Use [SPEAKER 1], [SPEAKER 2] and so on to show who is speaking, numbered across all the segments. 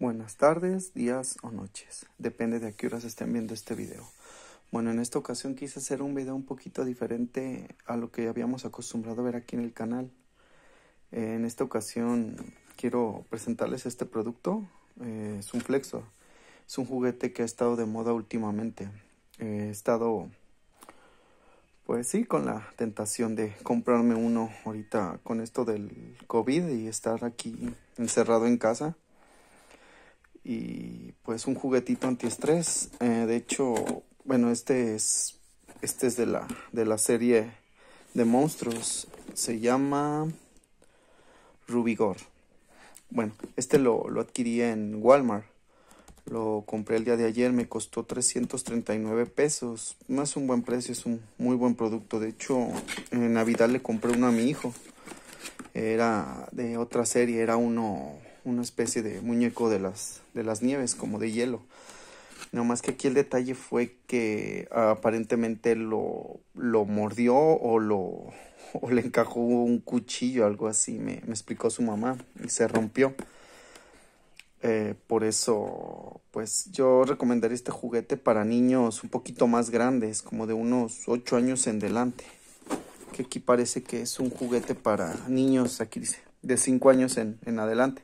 [SPEAKER 1] Buenas tardes, días o noches, depende de a qué horas estén viendo este video. Bueno, en esta ocasión quise hacer un video un poquito diferente a lo que habíamos acostumbrado a ver aquí en el canal. En esta ocasión quiero presentarles este producto, eh, es un flexo, es un juguete que ha estado de moda últimamente. Eh, he estado, pues sí, con la tentación de comprarme uno ahorita con esto del COVID y estar aquí encerrado en casa y pues un juguetito antiestrés. Eh, de hecho, bueno, este es este es de la de la serie de monstruos. Se llama Rubigor. Bueno, este lo, lo adquirí en Walmart. Lo compré el día de ayer, me costó 339 pesos. No es un buen precio, es un muy buen producto. De hecho, en Navidad le compré uno a mi hijo. Era de otra serie, era uno una especie de muñeco de las, de las nieves, como de hielo. No más que aquí el detalle fue que aparentemente lo, lo, mordió o, lo, o le encajó un cuchillo, algo así, me, explicó su mamá, y se rompió. Eh, por eso, pues yo recomendaría este juguete para niños un poquito más grandes, como de unos 8 años en delante. Que aquí parece que es un juguete para niños, aquí dice, de cinco años en, en, adelante.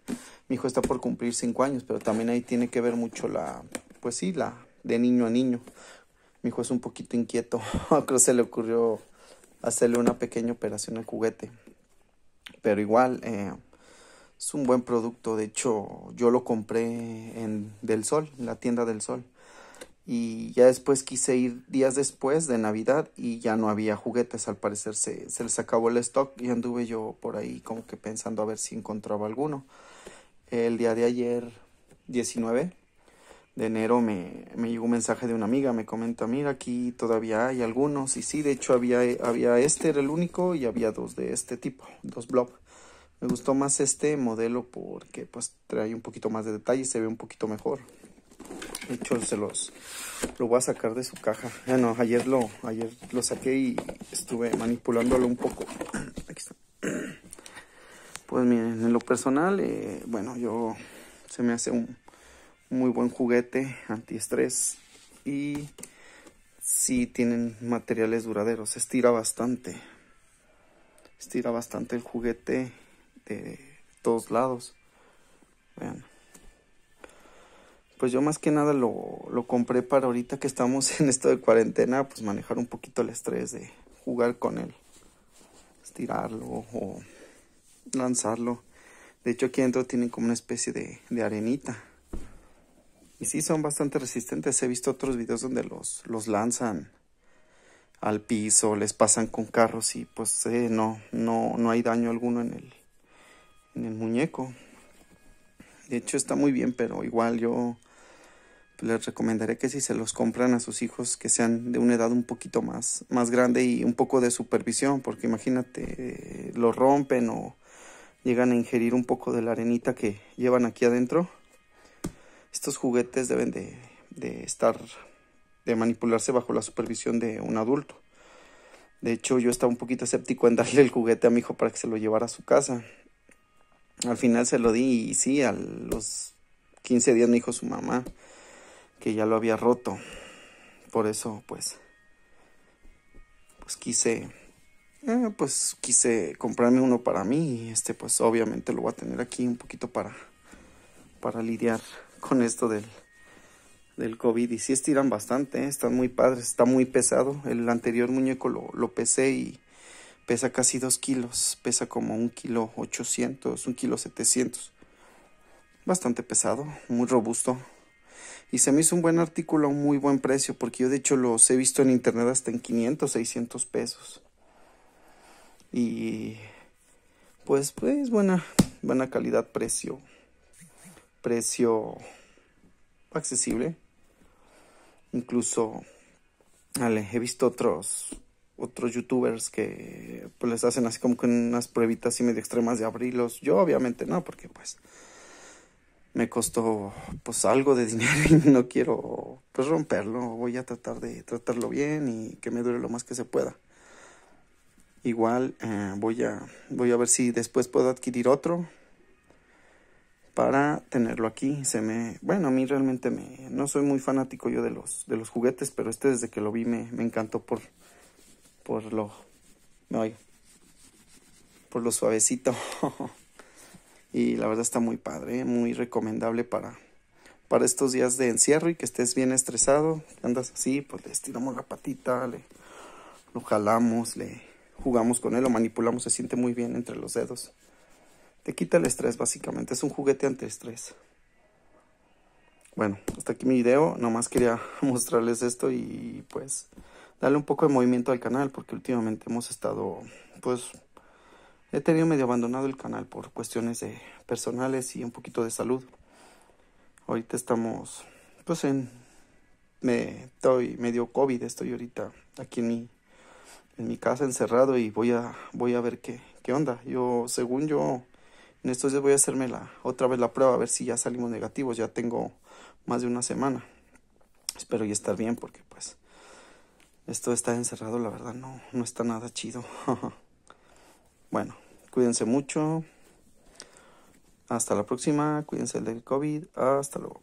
[SPEAKER 1] Mi hijo está por cumplir cinco años, pero también ahí tiene que ver mucho la, pues sí, la de niño a niño. Mi hijo es un poquito inquieto, creo se le ocurrió hacerle una pequeña operación al juguete. Pero igual, eh, es un buen producto, de hecho yo lo compré en Del Sol, en la tienda del Sol y ya después quise ir días después de Navidad y ya no había juguetes, al parecer se, les acabó el stock y anduve yo por ahí como que pensando a ver si encontraba alguno. El día de ayer, 19 de enero, me, me llegó un mensaje de una amiga, me comenta, mira, aquí todavía hay algunos y sí, de hecho había, había este, era el único y había dos de este tipo, dos blob. Me gustó más este modelo porque pues trae un poquito más de detalle, y se ve un poquito mejor. De hecho, se los lo voy a sacar de su caja. Bueno, ah, ayer lo, ayer lo saqué y estuve manipulándolo un poco. Aquí está. Pues miren, en lo personal, eh, bueno, yo se me hace un muy buen juguete antiestrés y si tienen materiales duraderos. Estira bastante. Estira bastante el juguete de todos lados. Vean pues yo más que nada lo, compré para ahorita que estamos en esto de cuarentena, pues manejar un poquito el estrés de jugar con él, estirarlo o lanzarlo. De hecho aquí adentro tienen como una especie de, de arenita. Y sí, son bastante resistentes. He visto otros videos donde los, los lanzan al piso, les pasan con carros y pues eh, no, no, no hay daño alguno en el, en el muñeco. De hecho está muy bien, pero igual yo les recomendaré que si se los compran a sus hijos que sean de una edad un poquito más, más grande y un poco de supervisión, porque imagínate, eh, lo rompen o llegan a ingerir un poco de la arenita que llevan aquí adentro. Estos juguetes deben de, de estar, de manipularse bajo la supervisión de un adulto. De hecho, yo estaba un poquito escéptico en darle el juguete a mi hijo para que se lo llevara a su casa. Al final se lo di y sí, a los 15 días me dijo su mamá, que ya lo había roto. Por eso, pues, pues quise, eh, pues quise comprarme uno para mí. Y este, pues, obviamente lo voy a tener aquí un poquito para, para lidiar con esto del, del COVID. Y si estiran bastante, eh, están muy padres, está muy pesado. El anterior muñeco lo, pesé y pesa casi dos kilos, pesa como un kilo 800, Un kilo 700. Bastante pesado, muy robusto, y se me hizo un buen artículo a un muy buen precio, porque yo de hecho los he visto en internet hasta en 500, 600 pesos. Y pues, pues buena, buena calidad, precio. Precio accesible. Incluso, vale, he visto otros otros youtubers que pues, les hacen así como que unas pruebitas así medio extremas de abrirlos. Yo obviamente no, porque pues me costó pues algo de dinero y no quiero pues romperlo, voy a tratar de tratarlo bien y que me dure lo más que se pueda. Igual eh, voy, a, voy a ver si después puedo adquirir otro para tenerlo aquí. Se me, bueno, a mí realmente me, no soy muy fanático yo de los, de los juguetes, pero este desde que lo vi me, encantó por, por lo, no, por lo suavecito. y la verdad está muy padre, ¿eh? muy recomendable para, para estos días de encierro y que estés bien estresado, andas así, pues le estiramos la patita, le lo jalamos, le jugamos con él, lo manipulamos, se siente muy bien entre los dedos. Te quita el estrés básicamente, es un juguete antiestrés. Bueno, hasta aquí mi video, nomás quería mostrarles esto y pues darle un poco de movimiento al canal porque últimamente hemos estado pues He tenido medio abandonado el canal por cuestiones personales y un poquito de salud. Ahorita estamos, pues en, me estoy medio COVID, estoy ahorita aquí en mi, en mi casa encerrado y voy a, voy a ver qué, qué onda. Yo, según yo, en estos días voy a hacerme la, otra vez la prueba a ver si ya salimos negativos. Ya tengo más de una semana. Espero ya estar bien porque pues esto está encerrado, la verdad no, no está nada chido. bueno, Cuídense mucho. Hasta la próxima. Cuídense del COVID. Hasta luego.